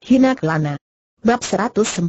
Hina Kelana. Bab 141.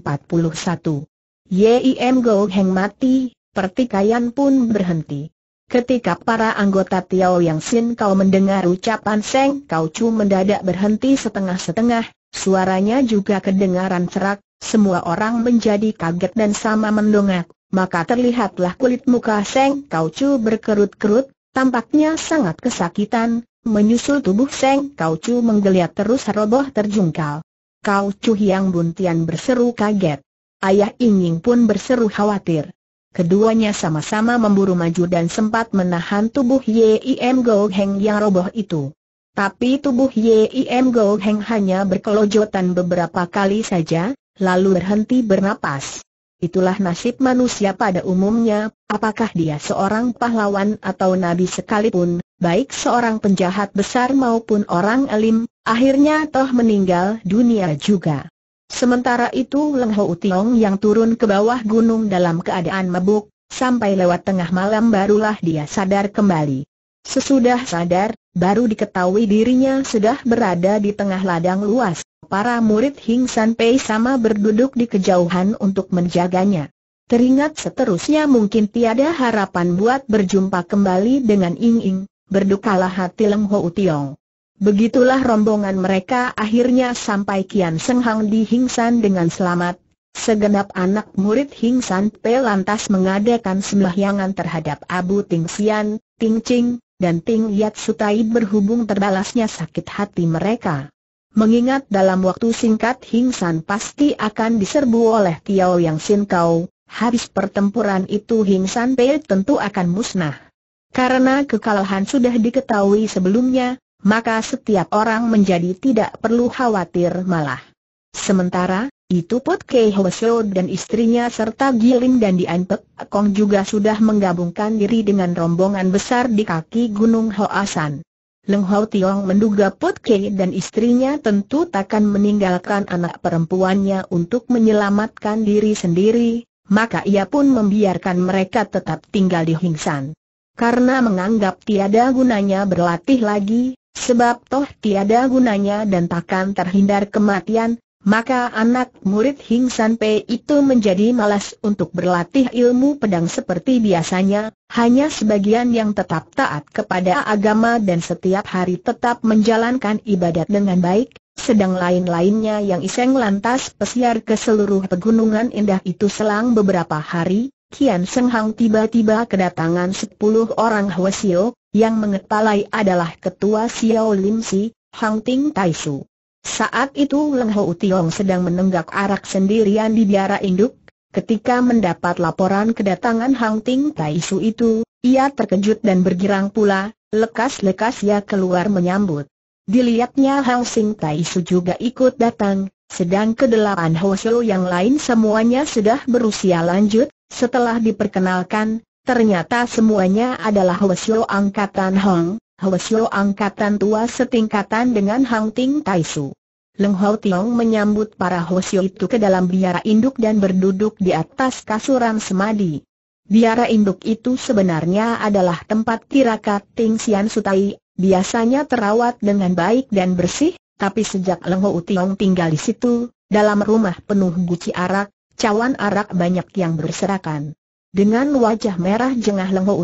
Yim Go Heng mati, pertikaian pun berhenti. Ketika para anggota Tiao Yang Sin kau mendengar ucapan Seng Kau Chu mendadak berhenti setengah-setengah, suaranya juga kedengaran serak, semua orang menjadi kaget dan sama mendongak, maka terlihatlah kulit muka Seng Kau Chu berkerut-kerut, tampaknya sangat kesakitan, menyusul tubuh Seng Kau Chu menggeliat terus roboh terjungkal. Kau Chu Yang Buntian berseru kaget. Ayah Inying pun berseru khawatir. Keduanya sama-sama memburu maju dan sempat menahan tubuh Yim Go Heng yang roboh itu. Tapi tubuh Yim Go Heng hanya berkelojotan beberapa kali saja, lalu berhenti bernapas. Itulah nasib manusia pada umumnya, apakah dia seorang pahlawan atau nabi sekalipun, baik seorang penjahat besar maupun orang elim, akhirnya toh meninggal dunia juga. Sementara itu Leng Ho Tiong yang turun ke bawah gunung dalam keadaan mabuk, sampai lewat tengah malam barulah dia sadar kembali. Sesudah sadar, baru diketahui dirinya sudah berada di tengah ladang luas. Para murid Hing San Pei sama berduduk di kejauhan untuk menjaganya. Teringat seterusnya mungkin tiada harapan buat berjumpa kembali dengan Yingying, Ying, berdukalah hati Leng Ho Tiong. Begitulah rombongan mereka akhirnya sampai Kian Seng Hang di Hing San dengan selamat. Segenap anak murid Hing San Pei lantas mengadakan sembahyangan terhadap Abu Ting Sian, Ting Ching, dan Ting Yat Sutai berhubung terbalasnya sakit hati mereka mengingat dalam waktu singkat Hing San pasti akan diserbu oleh Tiao Yang Sin Kau, habis pertempuran itu Hing San Pei tentu akan musnah. Karena kekalahan sudah diketahui sebelumnya, maka setiap orang menjadi tidak perlu khawatir malah. Sementara, itu Put Kei Seo dan istrinya serta Giling dan Dian Pek Kong juga sudah menggabungkan diri dengan rombongan besar di kaki Gunung Hoasan. Leng Hau Tiong menduga Pot Ke dan istrinya tentu takkan meninggalkan anak perempuannya untuk menyelamatkan diri sendiri, maka ia pun membiarkan mereka tetap tinggal di Hingsan. Karena menganggap tiada gunanya berlatih lagi, sebab toh tiada gunanya dan takkan terhindar kematian, maka anak murid Hing San Pei itu menjadi malas untuk berlatih ilmu pedang seperti biasanya, hanya sebagian yang tetap taat kepada agama dan setiap hari tetap menjalankan ibadat dengan baik, sedang lain-lainnya yang iseng lantas pesiar ke seluruh pegunungan indah itu selang beberapa hari, Kian Seng Hang tiba-tiba kedatangan sepuluh orang Hwasio, yang mengepalai adalah ketua Xiao Lim Si, Hang Ting Tai Su. Saat itu Leng Ho Tiong sedang menenggak arak sendirian di biara induk, ketika mendapat laporan kedatangan Hang Ting Tai Su itu, ia terkejut dan bergirang pula, lekas-lekas ia ya keluar menyambut. Dilihatnya Hang Sing Tai Su juga ikut datang, sedang kedelapan Ho Shou yang lain semuanya sudah berusia lanjut, setelah diperkenalkan, ternyata semuanya adalah Ho Shou angkatan Hong, Hwasyo angkatan tua setingkatan dengan Hang Ting Tai Su. Leng Hau Tiong menyambut para Hwasyo itu ke dalam biara induk dan berduduk di atas kasuran semadi. Biara induk itu sebenarnya adalah tempat tirakat Ting Sian Sutai, biasanya terawat dengan baik dan bersih, tapi sejak Leng Hau Tiong tinggal di situ, dalam rumah penuh guci arak, cawan arak banyak yang berserakan. Dengan wajah merah jengah Leng Ho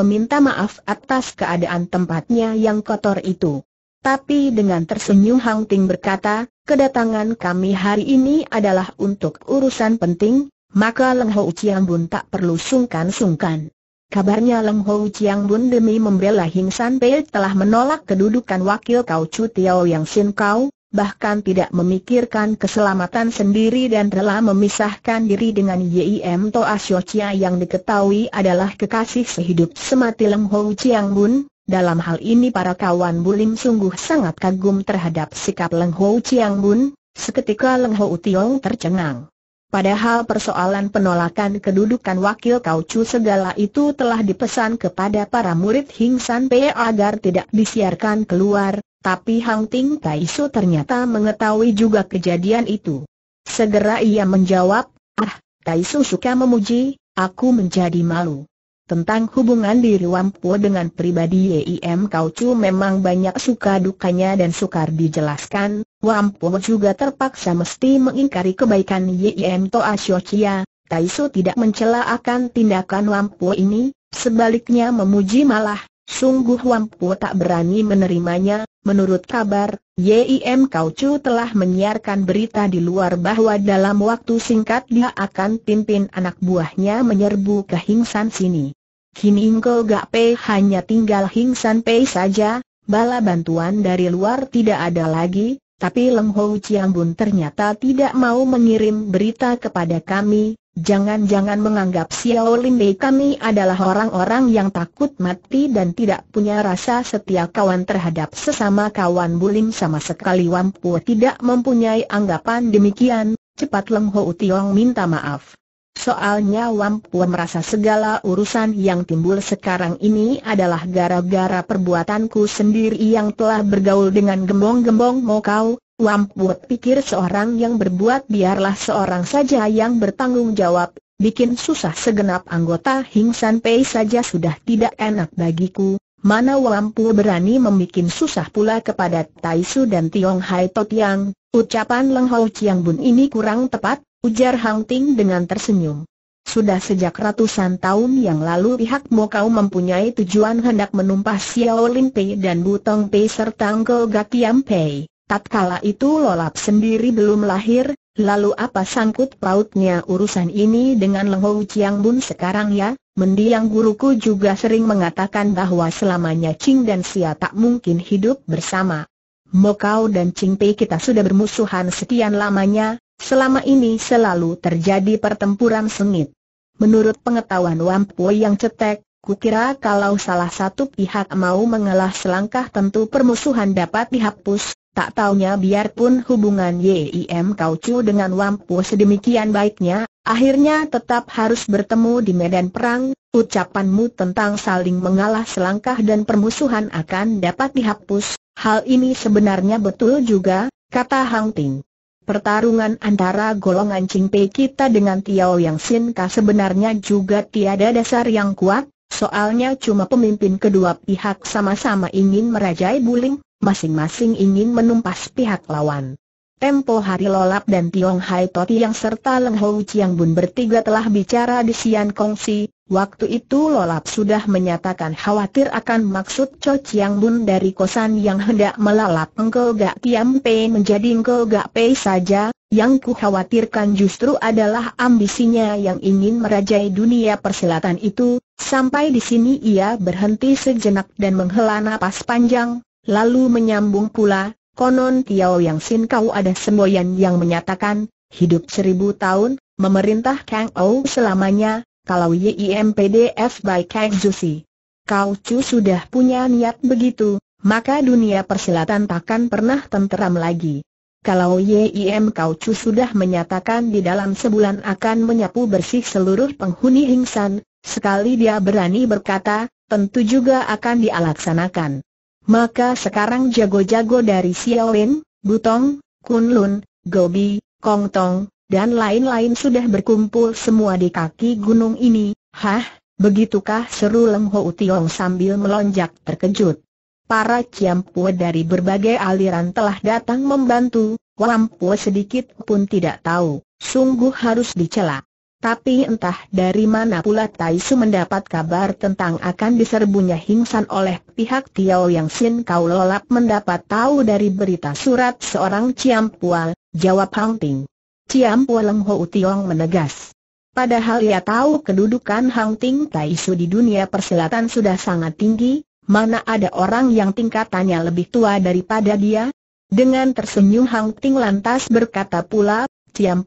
meminta maaf atas keadaan tempatnya yang kotor itu. Tapi dengan tersenyum Hang Ting berkata, kedatangan kami hari ini adalah untuk urusan penting, maka Leng Ho Bun tak perlu sungkan-sungkan. Kabarnya Leng Ho Bun demi membela Hing San Pei telah menolak kedudukan wakil Kau Chu Tiao Yang Sin Kau, bahkan tidak memikirkan keselamatan sendiri dan rela memisahkan diri dengan Yim Toa Siochia yang diketahui adalah kekasih sehidup semati leng Ho Chiang Bun. Dalam hal ini para kawan Bulim sungguh sangat kagum terhadap sikap Leng Ho Chiang Bun, seketika Leng Ho Tiong tercengang. Padahal persoalan penolakan kedudukan wakil kaucu segala itu telah dipesan kepada para murid Hing San Pei agar tidak disiarkan keluar, tapi Hang Ting Su ternyata mengetahui juga kejadian itu. Segera ia menjawab, ah, Su suka memuji, aku menjadi malu. Tentang hubungan diri Wampu dengan pribadi Yim Chu memang banyak suka dukanya dan sukar dijelaskan, Wampu juga terpaksa mesti mengingkari kebaikan Yim Toa Tai Su tidak mencela akan tindakan Wampu ini, sebaliknya memuji malah, Sungguh Wampu tak berani menerimanya, menurut kabar, YIM Kaucu telah menyiarkan berita di luar bahwa dalam waktu singkat dia akan pimpin anak buahnya menyerbu ke Hingsan sini. Kini Ingko Gak Pei hanya tinggal Hingsan Pei saja, bala bantuan dari luar tidak ada lagi, tapi Leng Ho Chiang Bun ternyata tidak mau mengirim berita kepada kami, Jangan-jangan menganggap Xiao Lin Bei kami adalah orang-orang yang takut mati dan tidak punya rasa setia kawan terhadap sesama kawan Bulim sama sekali Wampu tidak mempunyai anggapan demikian, cepat Leng Ho Tiong minta maaf. Soalnya Wampu merasa segala urusan yang timbul sekarang ini adalah gara-gara perbuatanku sendiri yang telah bergaul dengan gembong-gembong Mokau, Wamput pikir seorang yang berbuat biarlah seorang saja yang bertanggung jawab, bikin susah segenap anggota Hing San Pei saja sudah tidak enak bagiku, mana Wampu berani membuat susah pula kepada Tai Su dan Tiong Hai Tot Yang, ucapan Leng Hou Chiang Bun ini kurang tepat, ujar Hang Ting dengan tersenyum. Sudah sejak ratusan tahun yang lalu pihak Mokau mempunyai tujuan hendak menumpas Xiao Lin Pei dan Butong Pei serta gak Gakiam Pei. Tatkala itu Lolap sendiri belum lahir, lalu apa sangkut pautnya urusan ini dengan Lengou Chiang Bun sekarang ya? Mendiang guruku juga sering mengatakan bahwa selamanya Ching dan Sia tak mungkin hidup bersama. Mokau dan Ching Pei kita sudah bermusuhan sekian lamanya, selama ini selalu terjadi pertempuran sengit. Menurut pengetahuan Wampui yang cetek, Kukira kalau salah satu pihak mau mengalah selangkah tentu permusuhan dapat dihapus, Tak taunya biarpun hubungan YIM Kau Chu dengan Wampu sedemikian baiknya, akhirnya tetap harus bertemu di medan perang, ucapanmu tentang saling mengalah selangkah dan permusuhan akan dapat dihapus, hal ini sebenarnya betul juga, kata Hang Ting. Pertarungan antara golongan Pei kita dengan Tiao Yang Ka sebenarnya juga tiada dasar yang kuat, soalnya cuma pemimpin kedua pihak sama-sama ingin merajai Buling, masing-masing ingin menumpas pihak lawan. Tempo hari Lolap dan Tiong Hai Toti yang serta Leng Hou Chiang Bun bertiga telah bicara di Sian Kongsi, waktu itu Lolap sudah menyatakan khawatir akan maksud Cho Chiang Bun dari kosan yang hendak melalap Engkau Gak Tiam Pei menjadi Engkau Gak Pei saja, yang ku khawatirkan justru adalah ambisinya yang ingin merajai dunia persilatan itu, sampai di sini ia berhenti sejenak dan menghela napas panjang, Lalu menyambung pula, konon Tiao Yang Sin kau ada semboyan yang menyatakan, hidup seribu tahun, memerintah Kang Ou selamanya, kalau YIMPDF by Kang Zusi. Kau Chu sudah punya niat begitu, maka dunia persilatan takkan pernah tenteram lagi. Kalau YIM Kau Chu sudah menyatakan di dalam sebulan akan menyapu bersih seluruh penghuni Hingsan, sekali dia berani berkata, tentu juga akan dialaksanakan. Maka sekarang jago-jago dari Xiaolin, Butong, Kunlun, Gobi, Kongtong, dan lain-lain sudah berkumpul semua di kaki gunung ini. Hah, begitukah seru Leng Ho Utiong sambil melonjak terkejut. Para Ciampue dari berbagai aliran telah datang membantu, Wampue sedikit pun tidak tahu, sungguh harus dicela. Tapi entah dari mana pula Tai Su mendapat kabar tentang akan diserbunya Hingsan oleh pihak Tiao Yang Sin Kau Lolap mendapat tahu dari berita surat seorang Ciam Ciampual, jawab Hang Ting. Ciampual Leng Ho Tiong menegas. Padahal ia tahu kedudukan Hang Ting Tai Su di dunia persilatan sudah sangat tinggi, mana ada orang yang tingkatannya lebih tua daripada dia? Dengan tersenyum Hang Ting lantas berkata pula,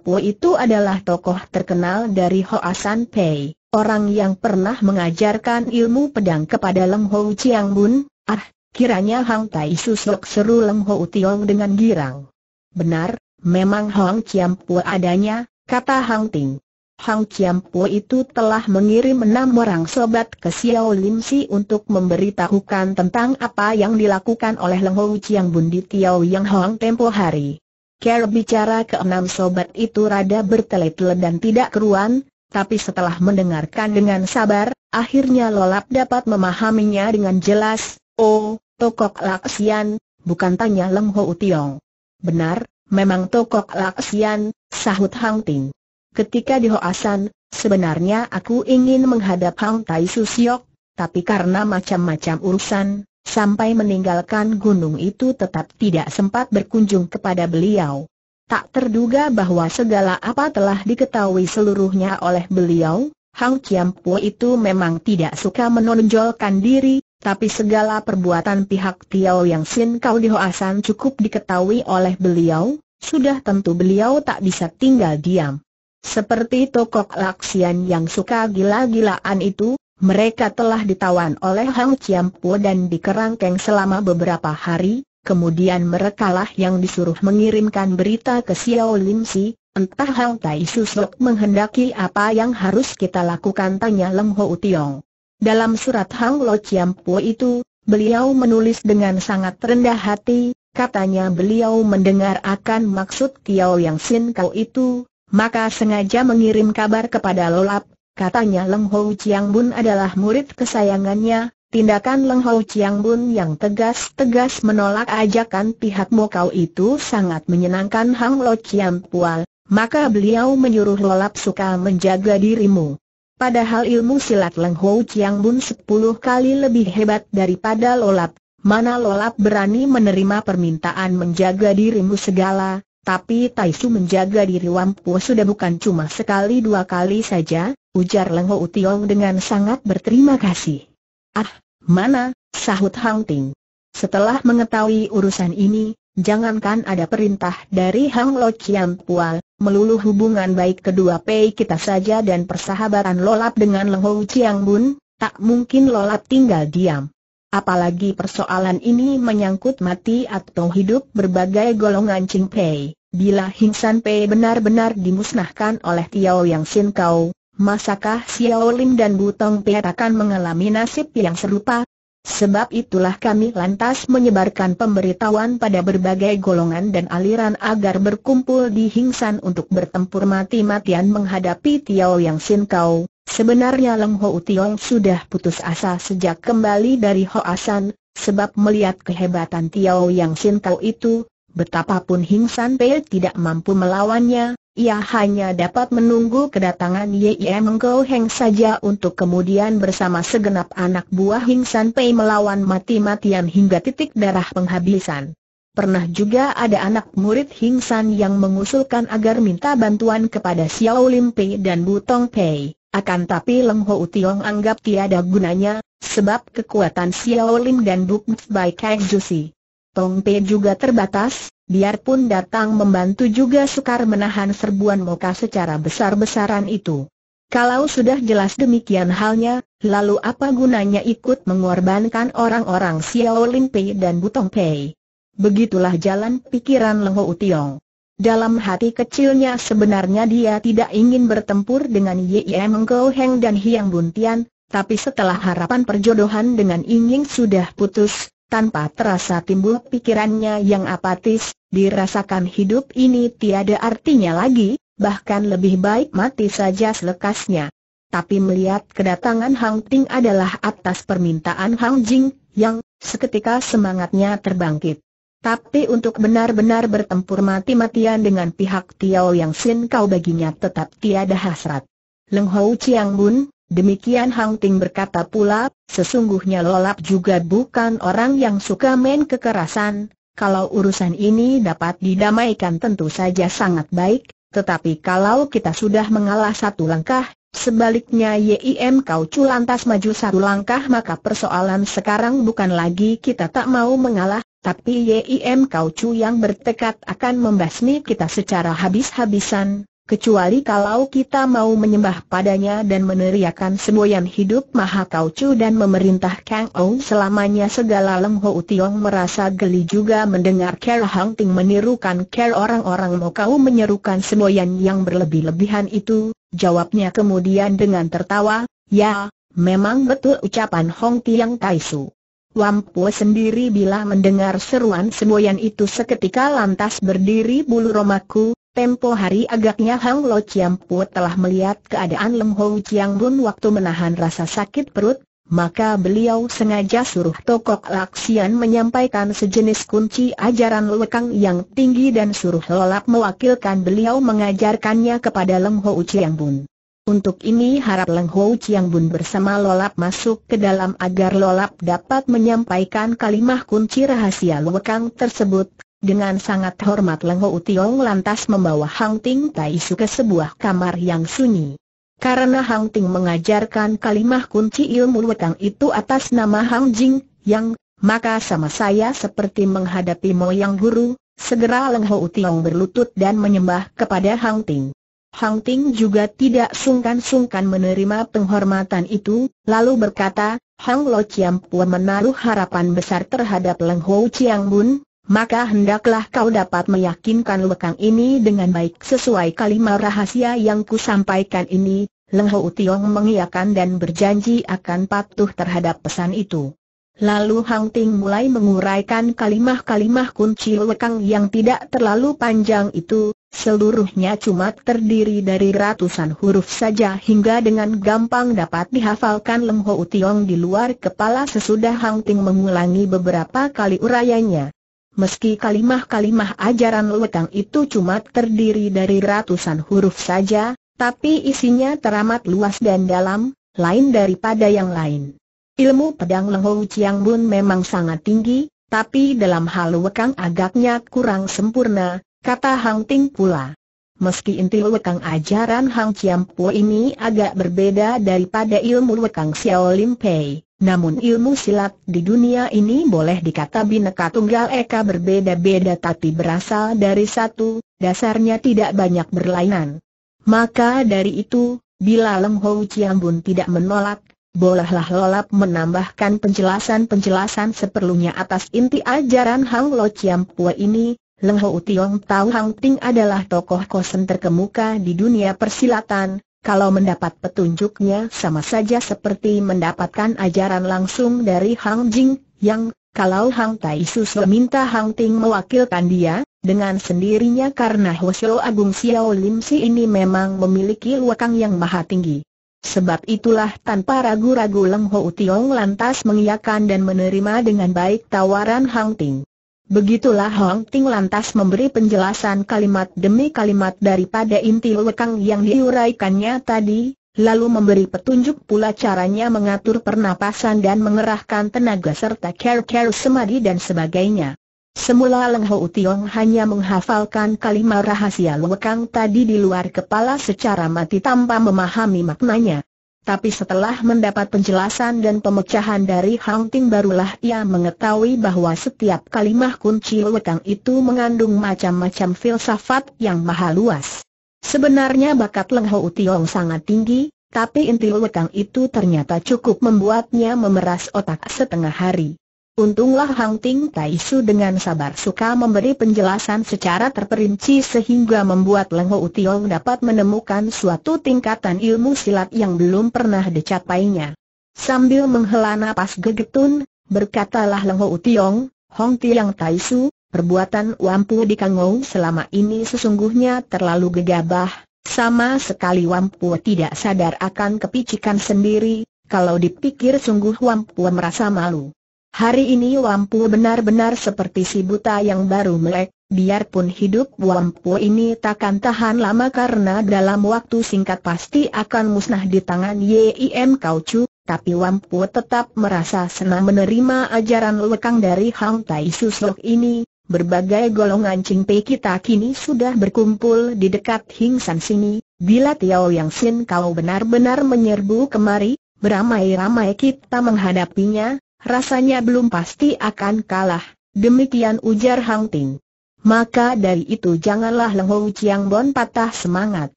Po itu adalah tokoh terkenal dari Hoasan Pei, orang yang pernah mengajarkan ilmu pedang kepada Leng Ho Chiang Bun. Ah, kiranya Hang Tai Susok seru Leng Ho Tiong dengan girang. Benar, memang Hang Po adanya, kata Hang Ting. Hang Po itu telah mengirim enam orang sobat ke Xiao Lim Si untuk memberitahukan tentang apa yang dilakukan oleh Leng Ho Chiang Bun di Tiao Yang Hong tempo hari. Care bicara enam sobat itu rada bertele-tele dan tidak keruan, tapi setelah mendengarkan dengan sabar, akhirnya Lolap dapat memahaminya dengan jelas, oh, Tokok Laksian, bukan tanya Lem Ho Tiong. Benar, memang Tokok Laksian, sahut Hang Ting. Ketika di Hoasan, sebenarnya aku ingin menghadap Hang Tai Susiok, tapi karena macam-macam urusan, sampai meninggalkan gunung itu tetap tidak sempat berkunjung kepada beliau. Tak terduga bahwa segala apa telah diketahui seluruhnya oleh beliau, Hang Chiam Po itu memang tidak suka menonjolkan diri, tapi segala perbuatan pihak Tiao Yang Sin Kau di Hoasan cukup diketahui oleh beliau, sudah tentu beliau tak bisa tinggal diam. Seperti tokok laksian yang suka gila-gilaan itu, mereka telah ditawan oleh Hang Po dan dikerangkeng selama beberapa hari, kemudian merekalah yang disuruh mengirimkan berita ke Xiao Lim Si, entah Hang Tai Susuk menghendaki apa yang harus kita lakukan tanya Lem Ho Tiong. Dalam surat Hang Lo Po itu, beliau menulis dengan sangat rendah hati, katanya beliau mendengar akan maksud Kiao Yang Sin Kau itu, maka sengaja mengirim kabar kepada Lolap, Katanya Leng Hou Chiang Bun adalah murid kesayangannya, tindakan Leng Hou Chiang Bun yang tegas-tegas menolak ajakan pihak Mokau itu sangat menyenangkan Hang Lo Chiang Pual, maka beliau menyuruh Lolap Suka menjaga dirimu. Padahal ilmu silat Leng Hou Chiang Bun sepuluh kali lebih hebat daripada Lolap. Mana Lolap berani menerima permintaan menjaga dirimu segala, tapi Taisu menjaga diri Wampu sudah bukan cuma sekali dua kali saja, ujar Leng Ho dengan sangat berterima kasih. Ah, mana, sahut Hang Ting. Setelah mengetahui urusan ini, jangankan ada perintah dari Hang Lo Chiam Pual, melulu hubungan baik kedua pei kita saja dan persahabatan Lolap dengan Leng Ho Chiang Bun, tak mungkin Lolap tinggal diam. Apalagi persoalan ini menyangkut mati atau hidup berbagai golongan Ching Pei. Bila Hingsan Pei benar-benar dimusnahkan oleh Tiao Yang Sin Kau, masakah Xiao Lim dan Butong Piat akan mengalami nasib yang serupa? Sebab itulah kami lantas menyebarkan pemberitahuan pada berbagai golongan dan aliran agar berkumpul di Hingsan untuk bertempur mati-matian menghadapi Tiao Yang Sin Kau. Sebenarnya Leng Ho Tiong sudah putus asa sejak kembali dari Hoasan, sebab melihat kehebatan Tiao Yang Sin Kau itu, betapapun Hingsan Pei tidak mampu melawannya, ia hanya dapat menunggu kedatangan Ye Mengko Heng saja untuk kemudian bersama segenap anak buah Hing San Pei melawan mati-matian hingga titik darah penghabisan. Pernah juga ada anak murid Hing San yang mengusulkan agar minta bantuan kepada Xiao Lim Pei dan Butong Pei. Akan tapi Leng Ho Tiong anggap tiada gunanya, sebab kekuatan Xiao Lim dan Buk Bai Kai Jusi Tong Pei juga terbatas, biarpun datang membantu juga sukar menahan serbuan Moka secara besar-besaran itu. Kalau sudah jelas demikian halnya, lalu apa gunanya ikut mengorbankan orang-orang Xiao Lin Pei dan Butong Pei? Begitulah jalan pikiran Leng Ho Tiong. Dalam hati kecilnya sebenarnya dia tidak ingin bertempur dengan Yim Go Heng dan Hiang Buntian, tapi setelah harapan perjodohan dengan Ying Ying sudah putus, tanpa terasa timbul pikirannya yang apatis, dirasakan hidup ini tiada artinya lagi, bahkan lebih baik mati saja selekasnya. Tapi melihat kedatangan Hang Ting adalah atas permintaan Hang Jing, yang seketika semangatnya terbangkit. Tapi untuk benar-benar bertempur mati-matian dengan pihak Tiao Yang Sin kau baginya tetap tiada hasrat. Leng Hou Chiang Bun, Demikian Hang Ting berkata pula, sesungguhnya Lolap juga bukan orang yang suka main kekerasan, kalau urusan ini dapat didamaikan tentu saja sangat baik, tetapi kalau kita sudah mengalah satu langkah, sebaliknya YIM kau culantas maju satu langkah maka persoalan sekarang bukan lagi kita tak mau mengalah, tapi YIM Kau cu yang bertekad akan membasmi kita secara habis-habisan, kecuali kalau kita mau menyembah padanya dan meneriakan semboyan hidup Maha Kaucu dan memerintah Kang Ong selamanya segala Leng Ho Tiong merasa geli juga mendengar Ker Hang Ting menirukan Ker orang-orang Mokau menyerukan semboyan yang berlebih-lebihan itu, jawabnya kemudian dengan tertawa, ya, memang betul ucapan Hong Tiang Taisu. Wampu sendiri bila mendengar seruan semboyan itu seketika lantas berdiri bulu romaku, Tempo hari agaknya Hang Lo Chiang Pu telah melihat keadaan Leng Ho Chiang Bun waktu menahan rasa sakit perut, maka beliau sengaja suruh Tokok Laksian menyampaikan sejenis kunci ajaran lekang yang tinggi dan suruh Lolap mewakilkan beliau mengajarkannya kepada Leng Ho Chiang Bun. Untuk ini harap Leng Ho Chiang Bun bersama Lolap masuk ke dalam agar Lolap dapat menyampaikan kalimah kunci rahasia lekang tersebut dengan sangat hormat Lengho Tiong lantas membawa Hang Ting Su ke sebuah kamar yang sunyi. Karena Hang Ting mengajarkan kalimah kunci ilmu wetang itu atas nama Hang Jing, yang, maka sama saya seperti menghadapi moyang guru, segera Lengho Tiong berlutut dan menyembah kepada Hang Ting. Hang Ting juga tidak sungkan-sungkan menerima penghormatan itu, lalu berkata, Hang Lo Chiam Pua menaruh harapan besar terhadap Leng Hou Chiang Bun, maka hendaklah kau dapat meyakinkan lekang ini dengan baik sesuai kalimat rahasia yang kusampaikan ini. Leng Ho Tiong mengiyakan dan berjanji akan patuh terhadap pesan itu. Lalu Hang Ting mulai menguraikan kalimah-kalimah kunci lekang yang tidak terlalu panjang itu, seluruhnya cuma terdiri dari ratusan huruf saja hingga dengan gampang dapat dihafalkan Leng Ho Tiong di luar kepala sesudah Hang Ting mengulangi beberapa kali urayanya meski kalimah-kalimah ajaran Luetang itu cuma terdiri dari ratusan huruf saja, tapi isinya teramat luas dan dalam, lain daripada yang lain. Ilmu pedang Lenghou Chiang Bun memang sangat tinggi, tapi dalam hal wekang agaknya kurang sempurna, kata Hang Ting pula. Meski inti lekang ajaran Hang Chiam Po ini agak berbeda daripada ilmu lekang Xiao Lim Pei, namun ilmu silat di dunia ini boleh dikata bineka tunggal eka berbeda-beda tapi berasal dari satu, dasarnya tidak banyak berlainan. Maka dari itu, bila Leng Hou Chiam Bun tidak menolak, bolehlah Lolap menambahkan penjelasan-penjelasan seperlunya atas inti ajaran Hang Lo Chiam Po ini, Leng Ho Tiong Tau Hang Ting adalah tokoh kosen terkemuka di dunia persilatan, kalau mendapat petunjuknya sama saja seperti mendapatkan ajaran langsung dari Hang Jing, yang, kalau Hang Tai Sus meminta Hang Ting mewakilkan dia, dengan sendirinya karena Ho Hosio Agung Xiao Lim Si ini memang memiliki wakang yang maha tinggi. Sebab itulah tanpa ragu-ragu Leng Ho Tiong lantas mengiyakan dan menerima dengan baik tawaran Hang Ting. Begitulah Hong Ting lantas memberi penjelasan kalimat demi kalimat daripada inti lekang yang diuraikannya tadi, lalu memberi petunjuk pula caranya mengatur pernapasan dan mengerahkan tenaga serta care-care semadi dan sebagainya. Semula Leng Ho Tiong hanya menghafalkan kalimat rahasia lekang tadi di luar kepala secara mati tanpa memahami maknanya. Tapi setelah mendapat penjelasan dan pemecahan dari Hang Ting barulah ia mengetahui bahwa setiap kalimah kunci wekang itu mengandung macam-macam filsafat yang maha luas. Sebenarnya bakat Leng Ho Tiong sangat tinggi, tapi inti wekang itu ternyata cukup membuatnya memeras otak setengah hari. Untunglah Hang Ting Tai Su dengan sabar suka memberi penjelasan secara terperinci sehingga membuat Leng Ho Tiong dapat menemukan suatu tingkatan ilmu silat yang belum pernah dicapainya. Sambil menghela napas gegetun, berkatalah Leng Ho Tiong, Hong Tiang Tai Su, perbuatan Wampu di Kangou selama ini sesungguhnya terlalu gegabah, sama sekali Wampu tidak sadar akan kepicikan sendiri, kalau dipikir sungguh Wampu merasa malu. Hari ini Wampu benar-benar seperti si buta yang baru melek, biarpun hidup Wampu ini takkan tahan lama karena dalam waktu singkat pasti akan musnah di tangan Yim Kau tapi Wampu tetap merasa senang menerima ajaran lekang dari Hang Tai Susok ini. Berbagai golongan Pei kita kini sudah berkumpul di dekat Hing San sini. Bila Tiao Yang Sin kau benar-benar menyerbu kemari, beramai-ramai kita menghadapinya, Rasanya belum pasti akan kalah, demikian ujar Hang Ting. Maka dari itu janganlah Leng Hou Chiang Bon patah semangat.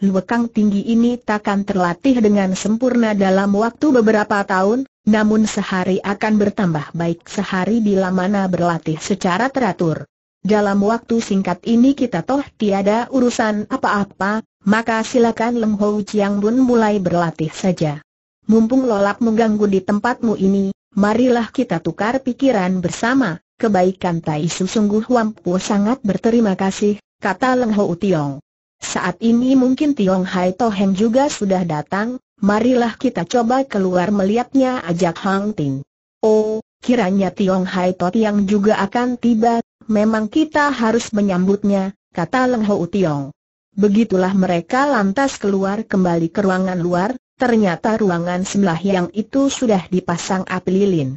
Luekang tinggi ini takkan terlatih dengan sempurna dalam waktu beberapa tahun, namun sehari akan bertambah baik sehari bila mana berlatih secara teratur. Dalam waktu singkat ini kita toh tiada urusan apa-apa, maka silakan Leng Hou Chiang Bun mulai berlatih saja. Mumpung lolap mengganggu di tempatmu ini, marilah kita tukar pikiran bersama, kebaikan Tai Su sungguh Wampu sangat berterima kasih, kata Leng Ho Tiong. Saat ini mungkin Tiong Hai Toheng juga sudah datang, marilah kita coba keluar melihatnya ajak Hang Ting. Oh, kiranya Tiong Hai Tot yang juga akan tiba, memang kita harus menyambutnya, kata Leng Ho Tiong. Begitulah mereka lantas keluar kembali ke ruangan luar, ternyata ruangan sebelah yang itu sudah dipasang api lilin.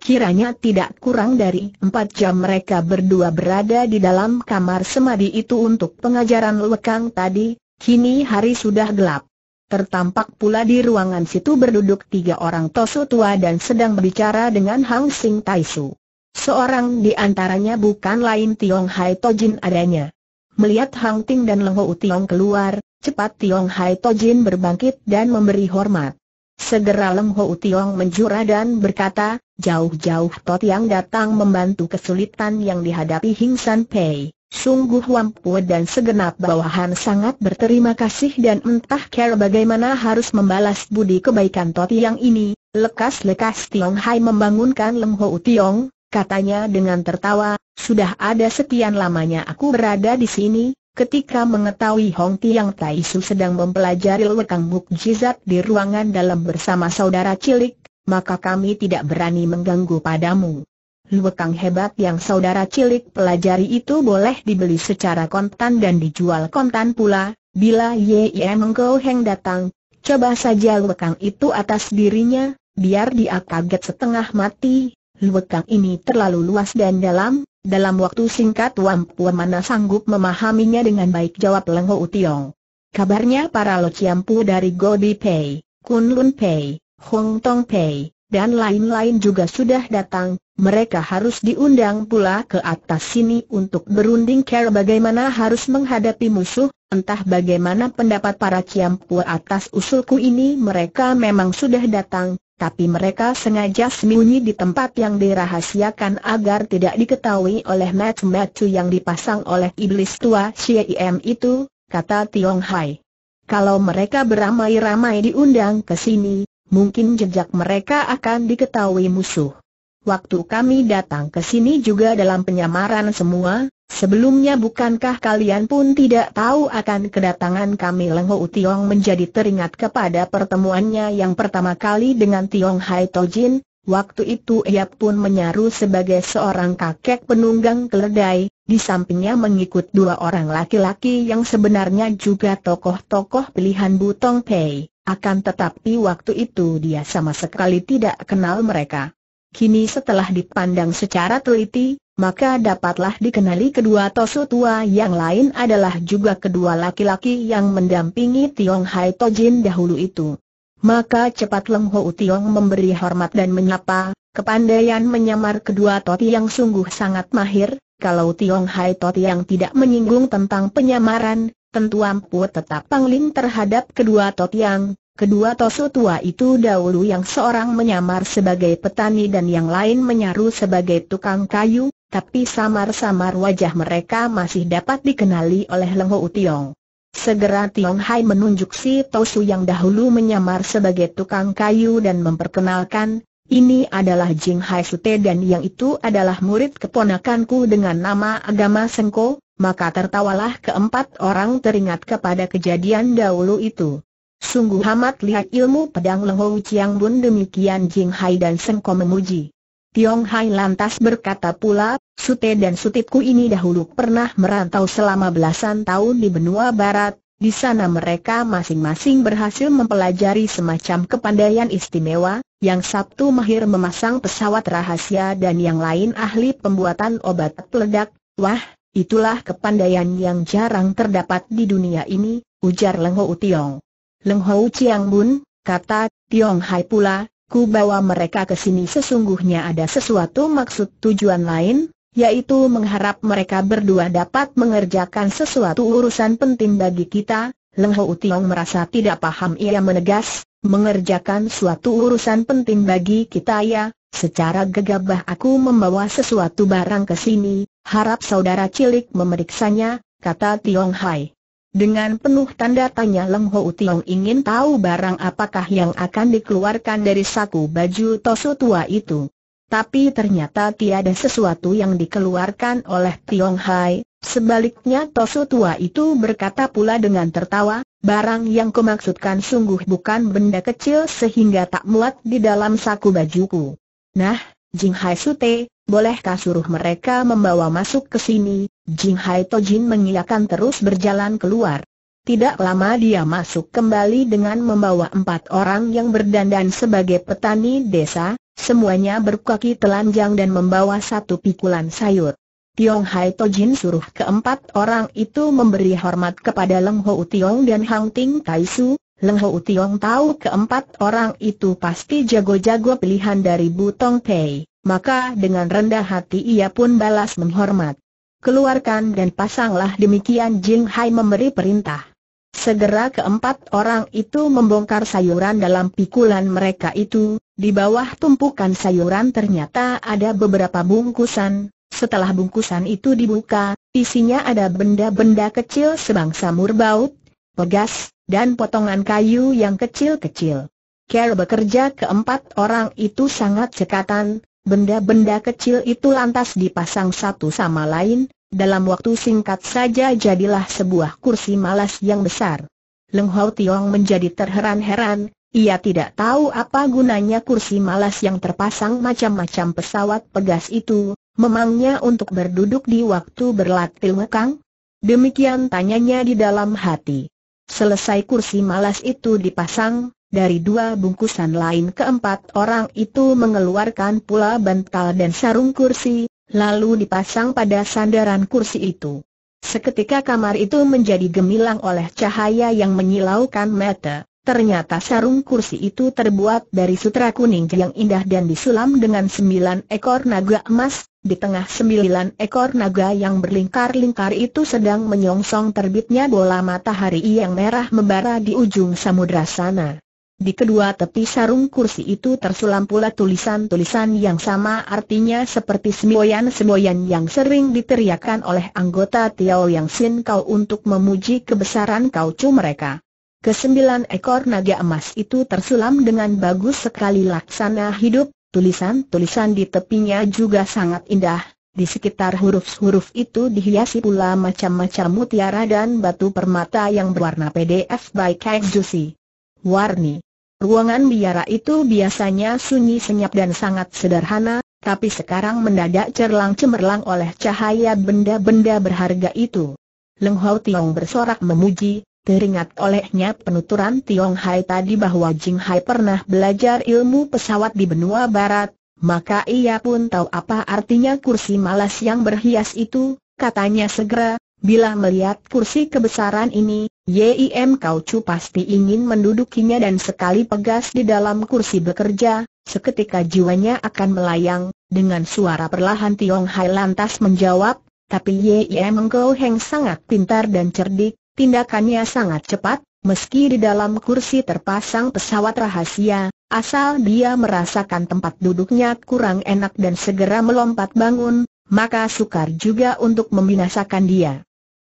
Kiranya tidak kurang dari empat jam mereka berdua berada di dalam kamar semadi itu untuk pengajaran lekang tadi, kini hari sudah gelap. Tertampak pula di ruangan situ berduduk tiga orang tosu tua dan sedang berbicara dengan Hang Sing Taisu. Seorang di antaranya bukan lain Tiong Hai Tojin adanya. Melihat Hang Ting dan Leng Ho Tiong keluar, Cepat Tiong Hai Tojin berbangkit dan memberi hormat. Segera Leng Ho Tiong menjura dan berkata, jauh-jauh Tot yang datang membantu kesulitan yang dihadapi Hing San Pei. Sungguh Wampu dan segenap bawahan sangat berterima kasih dan entah kira bagaimana harus membalas budi kebaikan Tot yang ini. Lekas-lekas Tiong Hai membangunkan Leng Ho Tiong, katanya dengan tertawa, sudah ada sekian lamanya aku berada di sini, Ketika mengetahui Hong Tiang Tai Su sedang mempelajari lekang mukjizat di ruangan dalam bersama saudara cilik, maka kami tidak berani mengganggu padamu. Lekang hebat yang saudara cilik pelajari itu boleh dibeli secara kontan dan dijual kontan pula, bila Ye Mengkau Heng datang, coba saja lekang itu atas dirinya, biar dia kaget setengah mati. Lekang ini terlalu luas dan dalam, dalam waktu singkat Wam Puamana sanggup memahaminya dengan baik jawab Lengho Utiong. Kabarnya para Lo Ciampu dari Gobi Pei, Kunlun Pei, Hong Tong Pei, dan lain-lain juga sudah datang, mereka harus diundang pula ke atas sini untuk berunding care bagaimana harus menghadapi musuh, entah bagaimana pendapat para Ciampu atas usulku ini mereka memang sudah datang, tapi mereka sengaja sembunyi di tempat yang dirahasiakan agar tidak diketahui oleh match-match yang dipasang oleh iblis tua C.I.M itu, kata Tiong Hai. Kalau mereka beramai-ramai diundang ke sini, mungkin jejak mereka akan diketahui musuh. Waktu kami datang ke sini juga dalam penyamaran semua, Sebelumnya bukankah kalian pun tidak tahu akan kedatangan kami Leng Hou Tiong menjadi teringat kepada pertemuannya yang pertama kali dengan Tiong Hai Tojin, waktu itu ia pun menyaru sebagai seorang kakek penunggang keledai, di sampingnya mengikut dua orang laki-laki yang sebenarnya juga tokoh-tokoh pilihan Butong Pei, akan tetapi waktu itu dia sama sekali tidak kenal mereka. Kini setelah dipandang secara teliti, maka dapatlah dikenali kedua Tosu tua yang lain adalah juga kedua laki-laki yang mendampingi Tiong Hai Tojin dahulu itu. Maka cepat Leng Ho Tiong memberi hormat dan menyapa, kepandaian menyamar kedua Toti yang sungguh sangat mahir, kalau Tiong Hai Toti yang tidak menyinggung tentang penyamaran, tentu ampuh tetap pangling terhadap kedua Toti yang Kedua Tosu tua itu dahulu yang seorang menyamar sebagai petani dan yang lain menyaru sebagai tukang kayu, tapi samar-samar wajah mereka masih dapat dikenali oleh Leng Hou Tiong. Segera Tiong Hai menunjuk si Tosu yang dahulu menyamar sebagai tukang kayu dan memperkenalkan, ini adalah Jing Hai Sute dan yang itu adalah murid keponakanku dengan nama agama Sengko, maka tertawalah keempat orang teringat kepada kejadian dahulu itu. Sungguh amat lihat ilmu pedang Leng Hou Chiang Bun demikian Jing Hai dan Sengko memuji. Tiong Hai lantas berkata pula, Sute dan Sutipku ini dahulu pernah merantau selama belasan tahun di benua barat, di sana mereka masing-masing berhasil mempelajari semacam kepandaian istimewa, yang Sabtu mahir memasang pesawat rahasia dan yang lain ahli pembuatan obat peledak. Wah, itulah kepandaian yang jarang terdapat di dunia ini, ujar Leng Ho Tiong. Leng Ho Chiang Bun, kata Tiong Hai pula, Ku bawa mereka ke sini sesungguhnya ada sesuatu maksud tujuan lain, yaitu mengharap mereka berdua dapat mengerjakan sesuatu urusan penting bagi kita. Leng Ho Tiong merasa tidak paham ia menegas, mengerjakan suatu urusan penting bagi kita ya, secara gegabah aku membawa sesuatu barang ke sini, harap saudara cilik memeriksanya, kata Tiong Hai. Dengan penuh tanda tanya Leng Ho Utiong ingin tahu barang apakah yang akan dikeluarkan dari saku baju Tosu tua itu. Tapi ternyata tiada sesuatu yang dikeluarkan oleh Tiong Hai, sebaliknya Tosu tua itu berkata pula dengan tertawa, Barang yang kumaksudkan sungguh bukan benda kecil sehingga tak muat di dalam saku bajuku. Nah, Jing Hai Sute, Bolehkah suruh mereka membawa masuk ke sini? Jing Hai Tojin mengiyakan terus berjalan keluar. Tidak lama dia masuk kembali dengan membawa empat orang yang berdandan sebagai petani desa, semuanya berkaki telanjang dan membawa satu pikulan sayur. Tiong Hai Tojin suruh keempat orang itu memberi hormat kepada Leng Ho Tiong dan Hang Ting Tai Su, Leng Ho Tiong tahu keempat orang itu pasti jago-jago pilihan dari Butong Pei maka dengan rendah hati ia pun balas menghormat. Keluarkan dan pasanglah demikian Jing Hai memberi perintah. Segera keempat orang itu membongkar sayuran dalam pikulan mereka itu, di bawah tumpukan sayuran ternyata ada beberapa bungkusan, setelah bungkusan itu dibuka, isinya ada benda-benda kecil sebangsa murbaut, pegas, dan potongan kayu yang kecil-kecil. Care bekerja keempat orang itu sangat cekatan, Benda-benda kecil itu lantas dipasang satu sama lain, dalam waktu singkat saja jadilah sebuah kursi malas yang besar. Leng Hau Tiong menjadi terheran-heran, ia tidak tahu apa gunanya kursi malas yang terpasang macam-macam pesawat pegas itu, memangnya untuk berduduk di waktu berlatih mekang? Demikian tanyanya di dalam hati. Selesai kursi malas itu dipasang, dari dua bungkusan lain keempat orang itu mengeluarkan pula bantal dan sarung kursi, lalu dipasang pada sandaran kursi itu. Seketika kamar itu menjadi gemilang oleh cahaya yang menyilaukan mata. Ternyata sarung kursi itu terbuat dari sutra kuning yang indah dan disulam dengan sembilan ekor naga emas, di tengah sembilan ekor naga yang berlingkar-lingkar itu sedang menyongsong terbitnya bola matahari yang merah membara di ujung samudra sana. Di kedua tepi sarung kursi itu tersulam pula tulisan-tulisan yang sama artinya seperti semboyan-semboyan yang sering diteriakkan oleh anggota Tiao Yang Sin Kau untuk memuji kebesaran kau Chu mereka. Kesembilan ekor naga emas itu tersulam dengan bagus sekali laksana hidup, tulisan-tulisan di tepinya juga sangat indah, di sekitar huruf-huruf itu dihiasi pula macam-macam mutiara dan batu permata yang berwarna PDF by Kang Jusi. Warni Ruangan biara itu biasanya sunyi senyap dan sangat sederhana, tapi sekarang mendadak cerlang cemerlang oleh cahaya benda-benda berharga itu. Leng Hau Tiong bersorak memuji, teringat olehnya penuturan Tiong Hai tadi bahwa Jing Hai pernah belajar ilmu pesawat di benua barat, maka ia pun tahu apa artinya kursi malas yang berhias itu, katanya segera, bila melihat kursi kebesaran ini, Yim Chu pasti ingin mendudukinya dan sekali pegas di dalam kursi bekerja, seketika jiwanya akan melayang, dengan suara perlahan Tiong Hai lantas menjawab, tapi Yim Kau Heng sangat pintar dan cerdik, tindakannya sangat cepat, meski di dalam kursi terpasang pesawat rahasia, asal dia merasakan tempat duduknya kurang enak dan segera melompat bangun, maka sukar juga untuk membinasakan dia.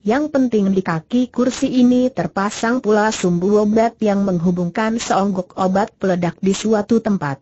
Yang penting di kaki kursi ini terpasang pula sumbu obat yang menghubungkan seonggok obat peledak di suatu tempat.